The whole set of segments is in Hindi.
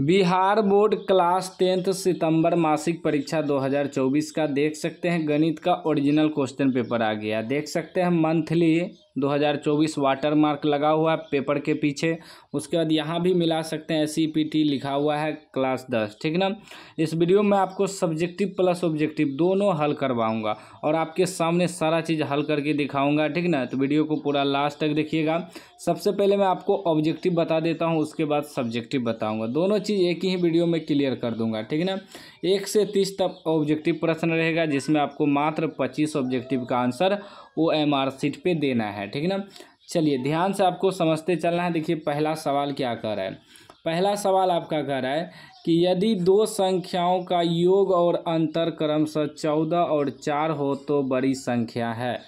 बिहार बोर्ड क्लास टेंथ सितंबर मासिक परीक्षा 2024 का देख सकते हैं गणित का ओरिजिनल क्वेश्चन पेपर आ गया देख सकते हैं मंथली 2024 वाटरमार्क लगा हुआ है पेपर के पीछे उसके बाद यहाँ भी मिला सकते हैं एस e लिखा हुआ है क्लास दस ठीक ना इस वीडियो में आपको सब्जेक्टिव प्लस ऑब्जेक्टिव दोनों हल करवाऊँगा और आपके सामने सारा चीज़ हल करके दिखाऊँगा ठीक ना तो वीडियो को पूरा लास्ट तक देखिएगा सबसे पहले मैं आपको ऑब्जेक्टिव बता देता हूँ उसके बाद सब्जेक्टिव बताऊँगा दोनों चीज़ एक ही वीडियो में क्लियर कर दूँगा ठीक ना एक से तीस तक ऑब्जेक्टिव प्रश्न रहेगा जिसमें आपको मात्र पच्चीस ऑब्जेक्टिव का answer O M R sheet पर देना है ठीक ना चलिए ध्यान से आपको समझते चलना है देखिए पहला सवाल क्या कर रहा है पहला सवाल आपका कह रहा है कि यदि दो संख्याओं का योग और अंतर क्रम से चौदह और चार हो तो बड़ी संख्या है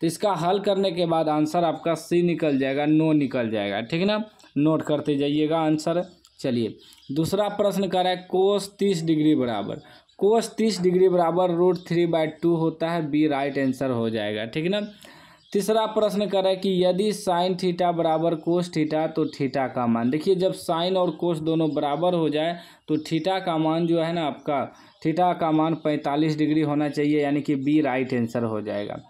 तो इसका हल करने के बाद आंसर आपका सी निकल जाएगा नो निकल जाएगा ठीक ना नोट करते जाइएगा आंसर चलिए दूसरा प्रश्न कह रहा है कोस तीस डिग्री बराबर कोस तीस डिग्री बराबर रूट थ्री बाई टू होता है बी राइट आंसर हो जाएगा ठीक है ना तीसरा प्रश्न कह रहा है कि यदि साइन थीटा बराबर कोस थीटा तो थीटा का मान देखिए जब साइन और कोस दोनों बराबर हो जाए तो थीटा का मान जो है ना आपका थीटा का मान पैंतालीस डिग्री होना चाहिए यानी कि बी राइट आंसर हो जाएगा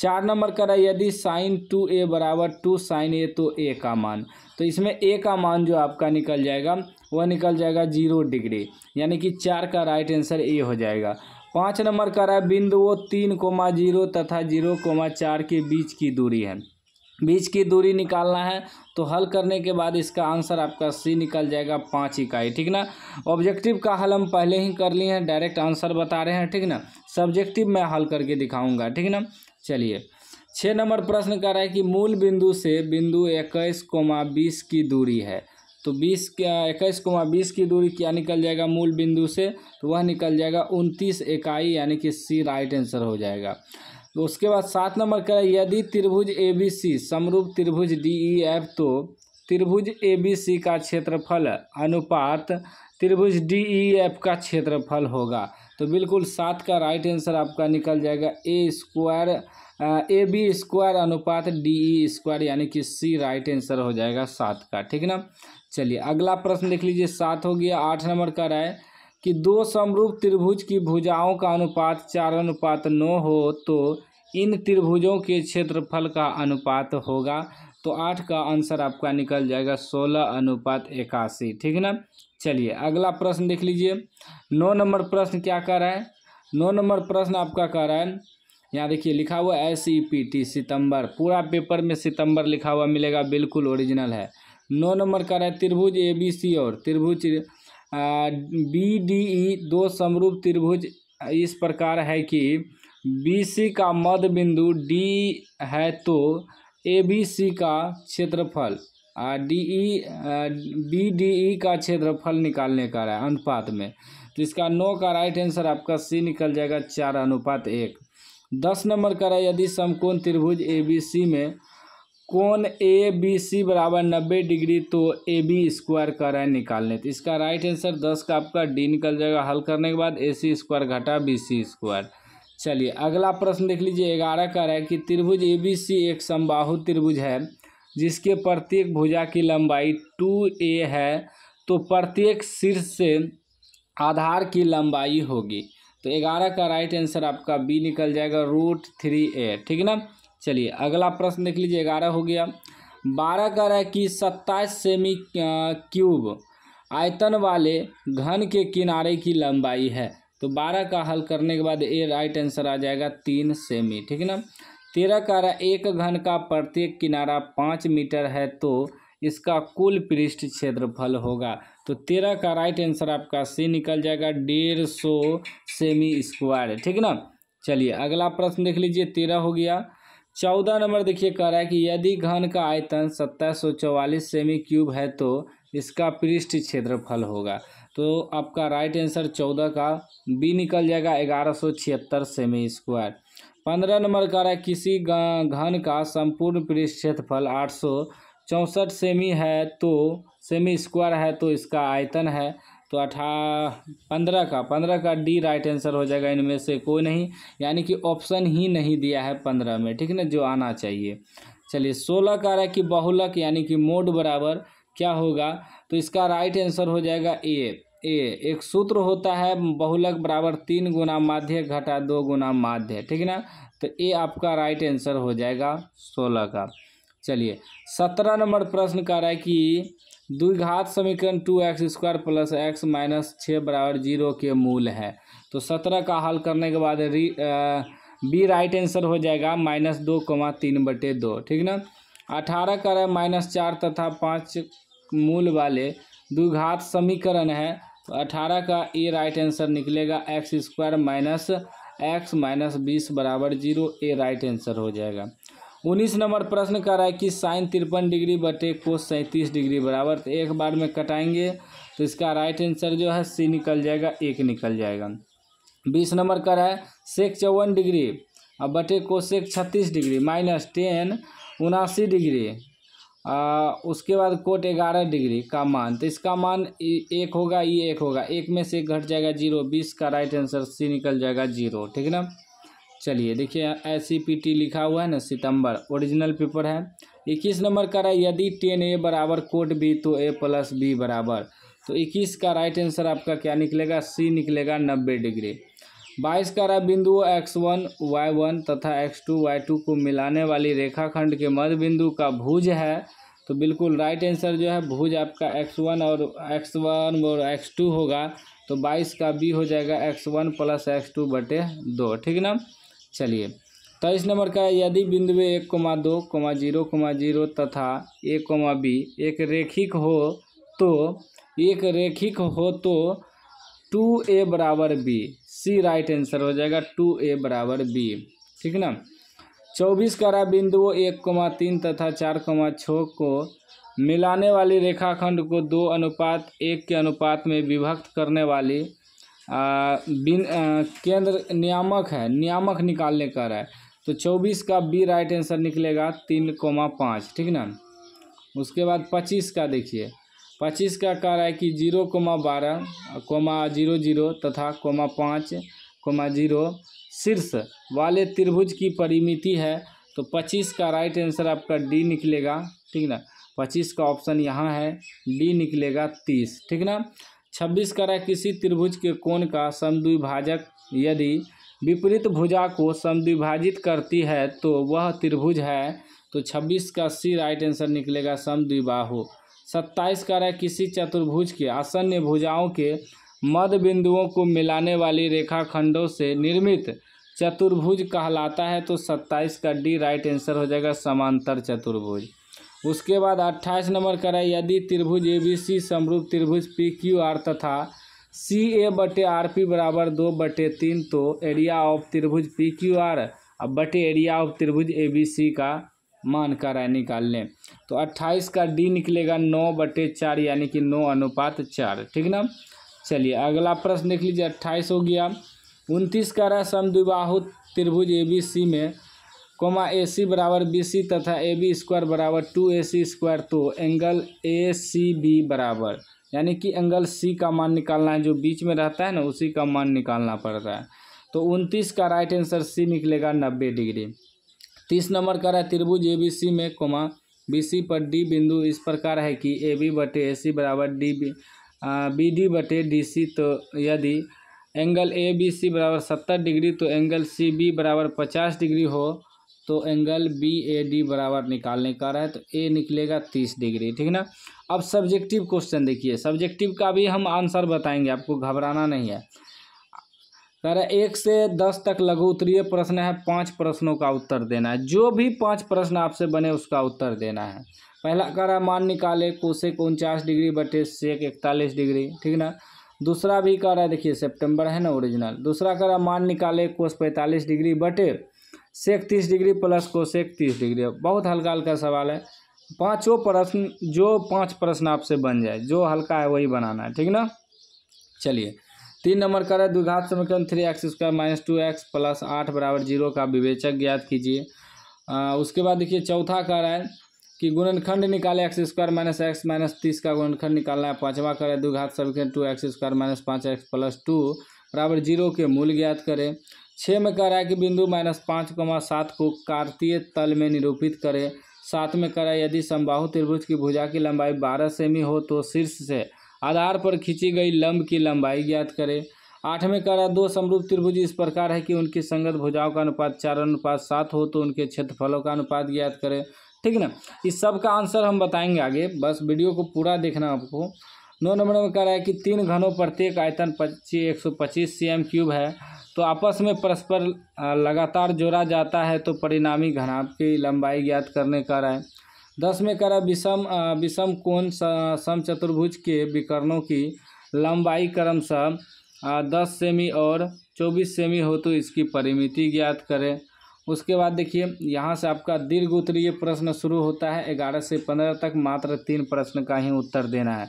चार नंबर कर रहा है यदि साइन टू ए बराबर टू साइन ए तो ए का मान तो इसमें ए का मान जो आपका निकल जाएगा वह निकल जाएगा जीरो डिग्री यानी कि चार का राइट आंसर ए हो जाएगा पाँच नंबर कर रहा बिंदुओं तीन कोमा जीरो तथा जीरो कोमा चार के बीच की दूरी है बीच की दूरी निकालना है तो हल करने के बाद इसका आंसर आपका सी निकल जाएगा पाँच इकाई ठीक ना ऑब्जेक्टिव का हल हम पहले ही कर लिए हैं डायरेक्ट आंसर बता रहे हैं ठीक ना सब्जेक्टिव मैं हल करके दिखाऊंगा ठीक ना चलिए छः नंबर प्रश्न कह रहा है कि मूल बिंदु से बिंदु इक्कीस कोमा बीस की दूरी है तो बीस इक्कीस कोमा बीस की दूरी क्या निकल जाएगा मूल बिंदु से तो वह निकल जाएगा उनतीस इकाई यानी कि सी राइट आंसर हो जाएगा तो उसके बाद सात नंबर कह रहा है यदि त्रिभुज ए बी सी समरूप त्रिभुज डी ई एफ तो त्रिभुज ए बी सी का क्षेत्रफल अनुपात त्रिभुज डी ई एफ का क्षेत्रफल होगा तो बिल्कुल सात का राइट आंसर आपका निकल जाएगा A square A B square अनुपात डी ई स्क्वायर यानी कि सी राइट आंसर हो जाएगा सात का ठीक ना चलिए अगला प्रश्न देख लीजिए सात हो गया आठ नंबर का राय कि दो समरूप त्रिभुज की भुजाओं का अनुपात चार अनुपात नौ हो तो इन त्रिभुजों के क्षेत्रफल का अनुपात होगा तो आठ का आंसर आपका निकल जाएगा सोलह अनुपात इक्यासी ठीक है ना चलिए अगला प्रश्न देख लीजिए नौ नंबर प्रश्न क्या कह रहा है नौ नंबर प्रश्न आपका कह रहा है यहाँ देखिए लिखा हुआ है S E e P T सितम्बर पूरा पेपर में सितंबर लिखा हुआ मिलेगा बिल्कुल ओरिजिनल है नौ नंबर कह रहा है त्रिभुज ए बी सी और त्रिभुज बी डी ई दो समरूप त्रिभुज इस प्रकार है कि बी सी का मध्य बिंदु डी है तो ए बी सी का क्षेत्रफल D E B D E का क्षेत्रफल निकालने का रहा है अनुपात में तो इसका नौ का राइट आंसर आपका सी निकल जाएगा चार अनुपात एक दस नंबर का रहा है यदि समकोण त्रिभुज ए बी सी में कोण ए बी सी बराबर नब्बे डिग्री तो ए बी स्क्वायर का रहा है निकालने तो इसका राइट आंसर दस का आपका डी निकल जाएगा हल करने के बाद ए सी स्क्वायर घटा बी सी स्क्वायर चलिए अगला प्रश्न देख लीजिए ग्यारह का रहा है कि त्रिभुज ए बी सी एक समबाहु त्रिभुज है जिसके प्रत्येक भुजा की लंबाई टू ए है तो प्रत्येक शीर्ष से आधार की लंबाई होगी तो ग्यारह का राइट आंसर आपका बी निकल जाएगा रूट थ्री ए ठीक ना चलिए अगला प्रश्न देख लीजिए ग्यारह हो गया बारह का रहा है कि सत्ताईस सेमी क्यूब आयतन वाले घन के किनारे की लंबाई है तो बारह का हल करने के बाद ए राइट आंसर आ जाएगा तीन सेमी ठीक है ना तेरह कारा एक घन का प्रत्येक किनारा पाँच मीटर है तो इसका कुल पृष्ठ क्षेत्रफल होगा तो तेरह का राइट आंसर आपका सी निकल जाएगा डेढ़ सौ सेमी स्क्वायर ठीक ना चलिए अगला प्रश्न देख लीजिए तेरह हो गया चौदह नंबर देखिए कह रहा है कि यदि घन का आयतन सत्रह सौ चौवालीस सेमी क्यूब है तो इसका पृष्ठ क्षेत्रफल होगा तो आपका राइट आंसर चौदह का बी निकल जाएगा ग्यारह सौ छिहत्तर सेमी स्क्वायर पंद्रह नंबर का रहा है किसी घन का संपूर्ण पृष्ठ क्षेत्रफल आठ सौ चौंसठ सेमी है तो सेमी स्क्वायर है तो इसका आयतन है तो अठा पंद्रह का पंद्रह का डी राइट आंसर हो जाएगा इनमें से कोई नहीं यानी कि ऑप्शन ही नहीं दिया है पंद्रह में ठीक ना जो आना चाहिए चलिए सोलह का रहा है कि बहुलक यानी कि मोड बराबर क्या होगा तो इसका राइट आंसर हो जाएगा ए ए एक सूत्र होता है बहुलक बराबर तीन गुना माध्य घटा दो गुना माध्य ठीक है ना तो ए आपका राइट आंसर हो जाएगा सोलह का चलिए सत्रह नंबर प्रश्न कह रहा है कि द्विघात समीकरण two x square plus x minus छः बराबर जीरो के मूल है तो सत्रह का हल करने के बाद री आ, बी राइट आंसर हो जाएगा माइनस दो कमा तीन बटे दो ठीक ना अठारह का रहा है माइनस चार तथा पाँच मूल वाले द्विघात समीकरण है तो अठारह का ए राइट आंसर निकलेगा x square minus x minus बीस बराबर जीरो ए राइट आंसर हो जाएगा उन्नीस नंबर प्रश्न कर रहा है कि साइन तिरपन डिग्री बटे कोस सैंतीस डिग्री बराबर तो एक बार में कटाएंगे तो इसका राइट आंसर जो है सी निकल जाएगा एक निकल जाएगा बीस नंबर कर रहा है सेक चौवन डिग्री और बटे कोसेक छत्तीस डिग्री माइनस टेन उनासी डिग्री आ, उसके बाद कोट ग्यारह डिग्री का मान तो इसका मान एक होगा ये एक होगा एक में से घट जाएगा जीरो बीस का राइट आंसर सी निकल जाएगा जीरो ठीक है ना चलिए देखिए एस e लिखा हुआ है ना सितंबर ओरिजिनल पेपर है इक्कीस नंबर का रहा यदि टेन ए बराबर कोट बी तो ए प्लस बी बराबर तो इक्कीस का राइट आंसर आपका क्या निकलेगा सी निकलेगा नब्बे डिग्री बाईस का रहा बिंदु एक्स वन वाई वन तथा एक्स टू वाई टू को मिलाने वाली रेखाखंड के मध्य बिंदु का भुज है तो बिल्कुल राइट आंसर जो है भुज आपका एक्स वन और एक्स वन और एक्स टू होगा तो बाईस का बी हो जाएगा x one plus x two बटे दो ठीक ना चलिए तेईस तो नंबर का यदि बिंदु एक कोमा दो कोमा जीरो कोमा जीरो तथा एक कोमा बी एक रेखिक हो तो एक रेखिक हो तो टू ए बराबर बी सी राइट आंसर हो जाएगा टू ए बराबर बी ठीक ना चौबीस करा बिंदुओं एक कमा तीन तथा चार कमा छः को मिलाने वाली रेखाखंड को दो अनुपात एक के अनुपात में विभक्त करने वाली आ, बिन आ, केंद्र नियामक है नियामक निकालने का रहा है तो चौबीस का बी राइट आंसर निकलेगा तीन कोमा पाँच ठीक ना उसके बाद पच्चीस का देखिए पच्चीस का कह रहा है कि जीरो कोमा बारह कोमा जीरो जीरो तथा कोमा पाँच कोमा जीरो शीर्ष वाले त्रिभुज की परिमिति है तो पच्चीस का राइट आंसर आपका डी निकलेगा ठीक ना पच्चीस का ऑप्शन यहाँ है डी निकलेगा तीस ठीक ना छब्बीस राय किसी त्रिभुज के कोण का समद्विभाजक यदि विपरीत भुजा को समद्विभाजित करती है तो वह त्रिभुज है तो छब्बीस का सी राइट आंसर निकलेगा समद्विबाहु सत्ताईस राय किसी चतुर्भुज के आसन्न भुजाओं के मध्य बिंदुओं को मिलाने वाली रेखाखंडों से निर्मित चतुर्भुज कहलाता है तो सत्ताईस का डी राइट आंसर हो जाएगा समांतर चतुर्भुज उसके बाद अट्ठाईस नंबर का यदि त्रिभुज ए बी सी समरूप त्रिभुज पी क्यू आर तथा सी ए बटे आर पी बराबर दो बटे तीन तो एरिया ऑफ त्रिभुज पी क्यू आर अब बटे एरिया ऑफ त्रिभुज ए बी सी का मान कर राय निकाल लें तो अट्ठाईस का डी निकलेगा नौ बटे चार यानी कि नौ अनुपात चार ठीक ना चलिए अगला प्रश्न देख लीजिए अट्ठाईस हो गया उनतीस का रहा समद्विबाहु त्रिभुज ए बी सी में कोमा ए सी बराबर बी सी तथा ए बी स्क्वायर बराबर टू ए सी स्क्वायर तो एंगल ए सी बी बराबर यानी कि एंगल सी का मान निकालना है जो बीच में रहता है ना उसी का मान निकालना पड़ता है तो उनतीस का राइट आंसर सी निकलेगा नब्बे डिग्री तीस नंबर का रहा त्रिभुज ए बी सी में कोमा बी सी पर डी बिंदु इस प्रकार है कि ए बी बटे ए सी बराबर डी बी बी डी बटे डी सी तो यदि एंगल ए बी सी बराबर सत्तर डिग्री तो एंगल सी बी बराबर पचास डिग्री हो तो एंगल बी ए डी बराबर निकालने का रहा है तो ए निकलेगा तीस डिग्री ठीक ना अब सब्जेक्टिव क्वेश्चन देखिए सब्जेक्टिव का भी हम आंसर बताएंगे आपको घबराना नहीं है कह एक से दस तक लघु उत्तरीय प्रश्न है पांच प्रश्नों का उत्तर देना है जो भी पांच प्रश्न आपसे बने उसका उत्तर देना है पहला कह रहा है मान निकाले को उनचास डिग्री बटे सेक इकतालीस डिग्री ठीक ना दूसरा भी कह रहा है देखिए सेप्टेम्बर है ना ओरिजिनल दूसरा कर रहा मान निकाले कोस पैंतालीस डिग्री बटे सेक तीस डिग्री प्लस को सेक तीस डिग्री बहुत हल्का हल्का सवाल है पाँचों प्रश्न जो पाँच प्रश्न आपसे बन जाए जो हल्का है वही बनाना है ठीक ना चलिए तीन नंबर रहा है द्विघात समीकरण three x square minus two x plus आठ बराबर जीरो का विवेचक ज्ञात कीजिए उसके बाद देखिए चौथा कह रहा है कि गुणनखंड निकाले x square minus x minus तीस का गुणनखंड निकालना है पाँचवा करें दो घात सब टू एक्स स्क्वायर माइनस पाँच एक्स प्लस टू बराबर जीरो के मूल ज्ञात करें छः में कह रहा है कि बिंदु माइनस पाँच कमा सात को कार्तीय तल में निरूपित करें सात में कह रहा है यदि संबाहु त्रिभुज की भुजा की लंबाई बारह सेमी हो तो शीर्ष से आधार पर खींची गई लंब की लंबाई ज्ञात करें आठ में कह रहा है दो समरूप त्रिभुज इस प्रकार है कि उनकी संगत भुजाओं का अनुपात चार अनुपात सात हो तो उनके क्षेत्रफलों का अनुपात ज्ञात करें ठीक है ना इस सब का आंसर हम बताएंगे आगे बस वीडियो को पूरा देखना आपको नौ नंबर में कह रहा है कि तीन घनों प्रत्येक आयतन पच्चीस एक सौ पच्चीस सी एम क्यूब है तो आपस में परस्पर लगातार जोड़ा जाता है तो परिणामी घनाभ की लंबाई ज्ञात करने का रहा है दस में कह रहा है विषम विषम कोण सम चतुर्भुज के विकर्णों की लंबाई क्रमशः दस सेमी और चौबीस सेमी हो तो इसकी परिमिति ज्ञात करें उसके बाद देखिए यहाँ से आपका दीर्घ उत्तरीय प्रश्न शुरू होता है ग्यारह से पंद्रह तक मात्र तीन प्रश्न का ही उत्तर देना है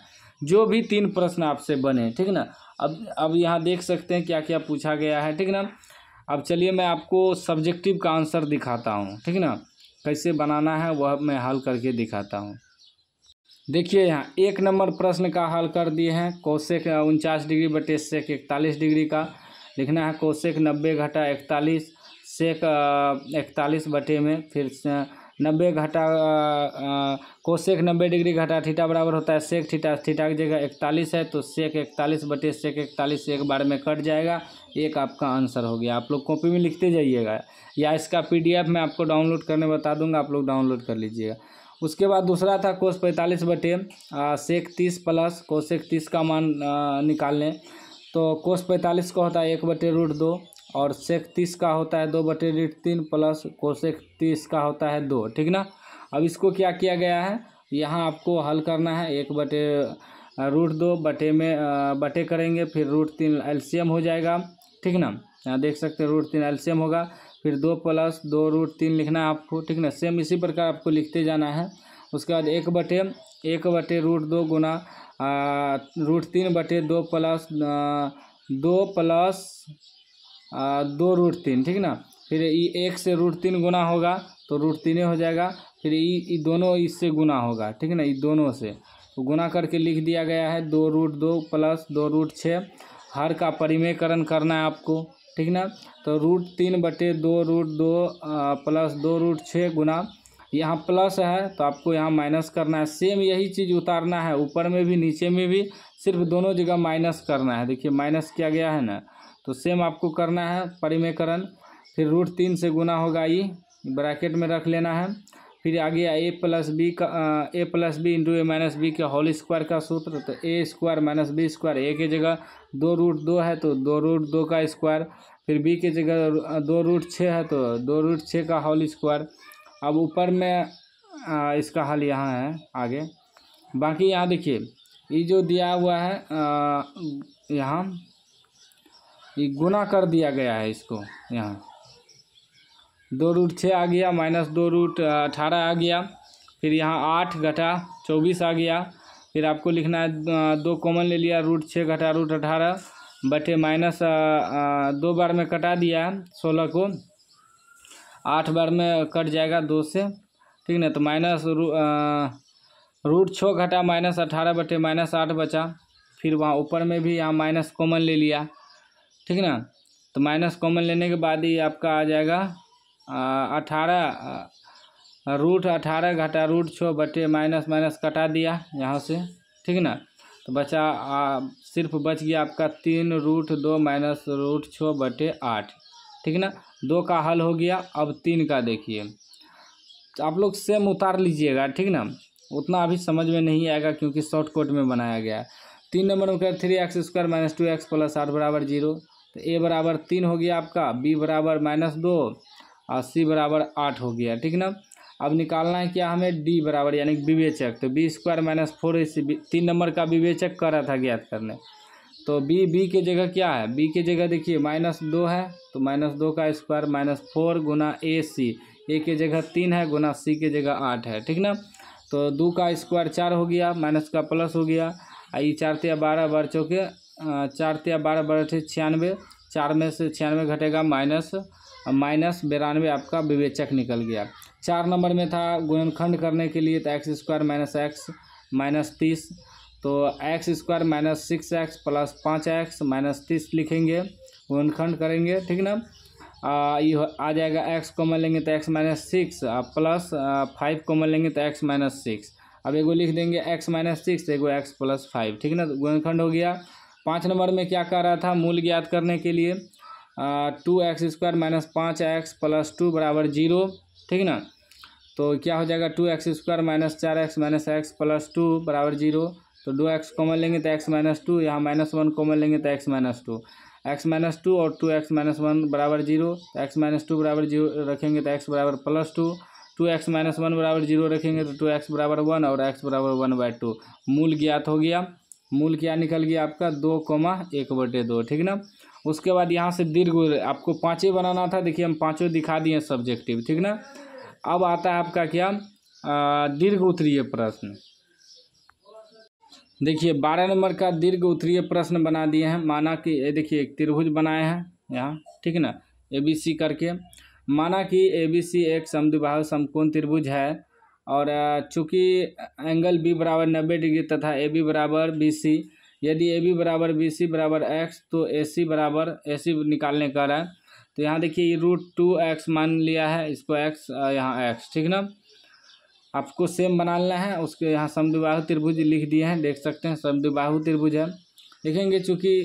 जो भी तीन प्रश्न आपसे बने ठीक ना अब अब यहाँ देख सकते हैं क्या क्या पूछा गया है ठीक ना अब चलिए मैं आपको सब्जेक्टिव का आंसर दिखाता हूँ ठीक ना कैसे बनाना है वह मैं हल करके दिखाता हूँ देखिए यहाँ एक नंबर प्रश्न का हल कर दिए हैं कौशिक उनचास डिग्री बटे सेक इकतालीस डिग्री का लिखना है कौशिक नब्बे घटा इकतालीस सेक इकतालीस बटे में फिर नब्बे घटा सेक नब्बे डिग्री घटा थीटा बराबर होता है सेक थीटा थीटा की जगह इकतालीस है तो सेक इकतालीस बटे सेक इकतालीस एक बार में कट जाएगा एक आपका आंसर हो गया आप लोग कॉपी में लिखते जाइएगा या इसका पीडीएफ मैं आपको डाउनलोड करने बता दूंगा आप लोग डाउनलोड कर लीजिएगा उसके बाद दूसरा था कोस पैंतालीस बटे सेक तीस प्लस कोसेक तीस का मान निकाल लें तो कोस पैंतालीस का होता है एक बटे रूट दो और सेक तीस का होता है दो बटे रूट तीन प्लस कोसेक तीस का होता है दो ठीक ना अब इसको क्या किया गया है यहाँ आपको हल करना है एक बटे रूट दो बटे में बटे करेंगे फिर रूट तीन एल्शियम हो जाएगा ठीक ना यहाँ देख सकते हैं रूट तीन एल्शियम होगा फिर दो प्लस दो रूट तीन लिखना है आपको ठीक ना सेम इसी प्रकार आपको लिखते जाना है उसके बाद एक बटे एक बटे रूट दो गुना रूट तीन बटे दो प्लस दो प्लस दो रूट तीन ठीक ना फिर ये एक से रूट तीन गुना होगा तो रूट तीन हो जाएगा फिर ये दोनों इससे गुना होगा ठीक है ना ये दोनों से तो गुना करके लिख दिया गया है दो रूट दो प्लस दो रूट छः हर का परिमेयकरण करना है आपको ठीक ना तो रूट तीन बटे दो रूट दो प्लस दो रूट छः गुना यहाँ प्लस है तो आपको यहाँ माइनस करना है सेम यही चीज़ उतारना है ऊपर में भी नीचे में भी सिर्फ दोनों जगह माइनस करना है देखिए माइनस किया गया है ना तो सेम आपको करना है परिमेकरण फिर रूट तीन से गुना होगा ई ब्रैकेट में रख लेना है फिर आगे ए प्लस बी का A plus B into A minus B के होल स्क्वायर का सूत्र तो A square minus B square A के जगह दो रूट दो है तो दो रूट दो का स्क्वायर फिर बी के जगह दो रूट छः है तो दो रूट छः का होल स्क्वायर अब ऊपर में आ, इसका हल यहाँ है आगे बाकी यहाँ देखिए ये जो दिया हुआ है यहाँ ये गुना कर दिया गया है इसको यहाँ दो रूट छः आ गया माइनस दो रूट अठारह आ गया फिर यहाँ आठ घटा चौबीस आ गया फिर आपको लिखना है दो कॉमन ले लिया रूट छः घटा रूट अठारह बटे माइनस दो बार में कटा दिया है सोलह को आठ बार में कट जाएगा दो से ठीक ना तो माइनस रू, रूट छः घटा माइनस अठारह बटे माइनस आठ बचा फिर वहाँ ऊपर में भी यहाँ माइनस कॉमन ले लिया ठीक है ना तो माइनस कॉमन लेने के बाद ही आपका आ जाएगा अठारह रूट अठारह घटा रूट छः बटे माइनस माइनस कटा दिया यहाँ से ठीक है ना तो बचा आ, सिर्फ बच गया आपका तीन रूट दो माइनस रूट छः बटे आठ ठीक है ना दो का हल हो गया अब तीन का देखिए तो आप लोग सेम उतार लीजिएगा ठीक ना उतना अभी समझ में नहीं आएगा क्योंकि शॉर्टकट में बनाया गया है तीन नंबर में कह three x square minus two x plus आठ बराबर जीरो ए बराबर तीन हो गया आपका बी बराबर माइनस दो और सी बराबर आठ हो गया ठीक ना अब निकालना है क्या हमें डी बराबर यानी विवेचक तो बी स्क्वायर माइनस फोर इसी तीन नंबर का विवेचक कर रहा था ज्ञात करने तो बी बी के जगह क्या है बी के जगह देखिए माइनस दो है तो माइनस दो का स्क्वायर माइनस फोर गुना ए सी ए के जगह तीन है गुना सी के जगह आठ है ठीक ना तो दो का स्क्वायर चार हो गया माइनस का प्लस हो गया ये चार तेरह बारह बार चौके चार तिया बारह बारह थे छियानवे चार में से छियानवे घटेगा माइनस माइनस बिरानवे आपका विवेचक निकल गया चार नंबर में था गुणनखंड करने के लिए तो x square minus x minus तीस तो x square minus six x plus पाँच एक्स माइनस तीस लिखेंगे गुणनखंड करेंगे ठीक ना आ, ये आ जाएगा एक्स कॉमन लेंगे तो x minus six plus five common लेंगे तो एक्स माइनस सिक्स अब एगो लिख देंगे एक्स माइनस सिक्स एगो एक्स प्लस फाइव ठीक ना तो गुणनखंड हो गया पाँच नंबर में क्या कह रहा था मूल ज्ञात करने के लिए टू एक्स स्क्वायर माइनस पाँच एक्स प्लस टू बराबर जीरो ठीक ना तो क्या हो जाएगा टू एक्स स्क्वायर माइनस चार x minus x plus two बराबर जीरो तो दो एक्स कॉमन लेंगे तो एक्स माइनस टू यहाँ माइनस वन कॉमन लेंगे तो x minus two x minus two और टू एक्स माइनस वन बराबर जीरो तो एक्स माइनस टू बराबर जीरो रखेंगे तो एक्स बराबर plus two two x minus one बराबर जीरो रखेंगे तो टू एक्स बराबर वन और एक्स बराबर वन बाय टू मूल ज्ञात हो गया मूल क्या निकल गया आपका दो कोमा एक बटे दो ठीक ना उसके बाद यहाँ से दीर्घ आपको पाँचें बनाना था देखिए हम पाँचों दिखा दिए सब्जेक्टिव ठीक ना अब आता है आपका क्या दीर्घ उत्तरीय प्रश्न देखिए बारह नंबर का दीर्घ उत्तरीय प्रश्न बना दिए हैं माना कि ये देखिए एक त्रिभुज बनाए हैं यहाँ ठीक ना ए बी सी करके माना कि ए बी सी एक समद्विबाहु समकोण त्रिभुज है और चूँकि एंगल बी बराबर नब्बे डिग्री तथा ए बी बराबर बी सी यदि ए बी बराबर बी सी बराबर एक्स तो ए सी बराबर ए सी निकालने का रहा है तो यहाँ देखिए ये रूट टू एक्स मान लिया है इसको एक्स यहाँ एक्स ठीक ना आपको सेम बनाना है उसके यहाँ समद्विबाहु त्रिभुज लिख दिए हैं देख सकते हैं समद्विबाहु त्रिभुज है लिखेंगे चूँकि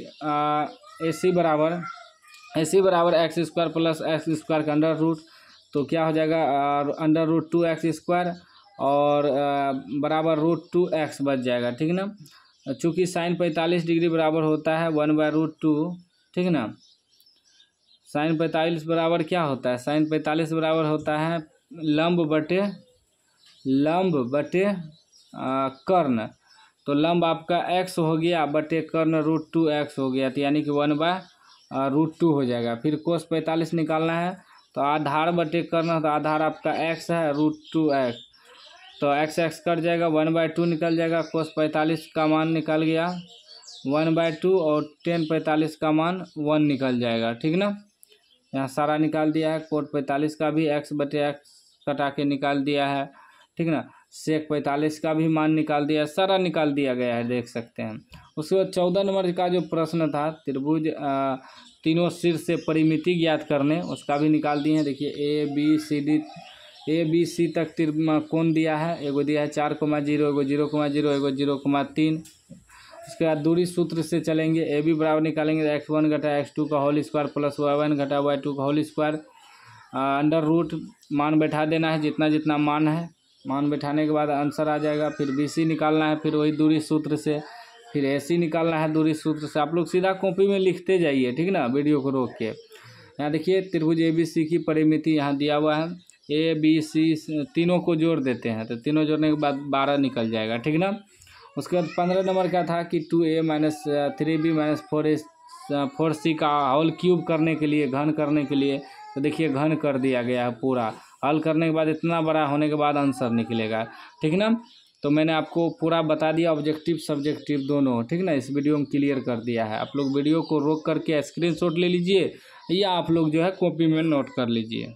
ए सी बराबर ए सी बराबर x square plus x square का अंडर रूट तो क्या हो जाएगा under root two x square और बराबर रूट टू एक्स बच जाएगा ठीक है ना चूँकि साइन पैंतालीस डिग्री बराबर होता है वन बाय रूट टू ठीक है ना साइन पैंतालीस बराबर क्या होता है साइन पैंतालीस बराबर होता है लंब बटे लंब बटे कर्ण तो लंब आपका एक्स हो गया बटे कर्ण रूट टू एक्स हो गया तो यानी कि वन बाय रूट टू हो जाएगा फिर कोस पैंतालीस निकालना है तो आधार बटे कर्ण तो आधार आपका एक्स है रूट टू एक्स तो एक्स एक्स कट जाएगा वन बाय टू निकल जाएगा कोस पैंतालीस का मान निकल गया वन बाय टू और टेन पैंतालीस का मान वन निकल जाएगा ठीक ना यहाँ सारा निकाल दिया है कोट पैंतालीस का भी एक्स बटे एक्स कटा के निकाल दिया है ठीक ना सेक पैंतालीस का भी मान निकाल दिया सारा निकाल दिया गया है देख सकते हैं उसके बाद चौदह नंबर का जो प्रश्न था त्रिभुज तीनों सिर से परिमिति ज्ञात करने उसका भी निकाल दिए हैं देखिए A B C D A B C तक तिर कौन दिया है एगो दिया है चार कोमा जीरो एगो जीरो कोमा जीरो एगो जीरो कोमा तीन उसके बाद दूरी सूत्र से चलेंगे ए बी बराबर निकालेंगे एक्स तो वन घटा एक्स टू का whole square plus y one घटा वाई टू का होल स्क्वायर अंडर रूट मान बैठा देना है जितना जितना मान है मान बैठाने के बाद आंसर आ जाएगा फिर बी सी निकालना है फिर वही दूरी सूत्र से फिर ए सी निकालना है दूरी सूत्र से आप लोग सीधा कॉपी में लिखते जाइए ठीक ना वीडियो को रोक के यहाँ देखिए त्रिभुज ए बी सी की परिमिति यहाँ दिया हुआ है ए बी सी तीनों को जोड़ देते हैं तो तीनों जोड़ने के बाद बारह निकल जाएगा ठीक ना उसके बाद पंद्रह नंबर का था कि two A minus three B minus four A four C का होल क्यूब करने के लिए घन करने के लिए तो देखिए घन कर दिया गया है पूरा हल करने के बाद इतना बड़ा होने के बाद आंसर निकलेगा ठीक ना तो मैंने आपको पूरा बता दिया ऑब्जेक्टिव सब्जेक्टिव दोनों ठीक ना इस वीडियो में क्लियर कर दिया है आप लोग वीडियो को रोक करके स्क्रीनशॉट ले लीजिए या आप लोग जो है कॉपी में नोट कर लीजिए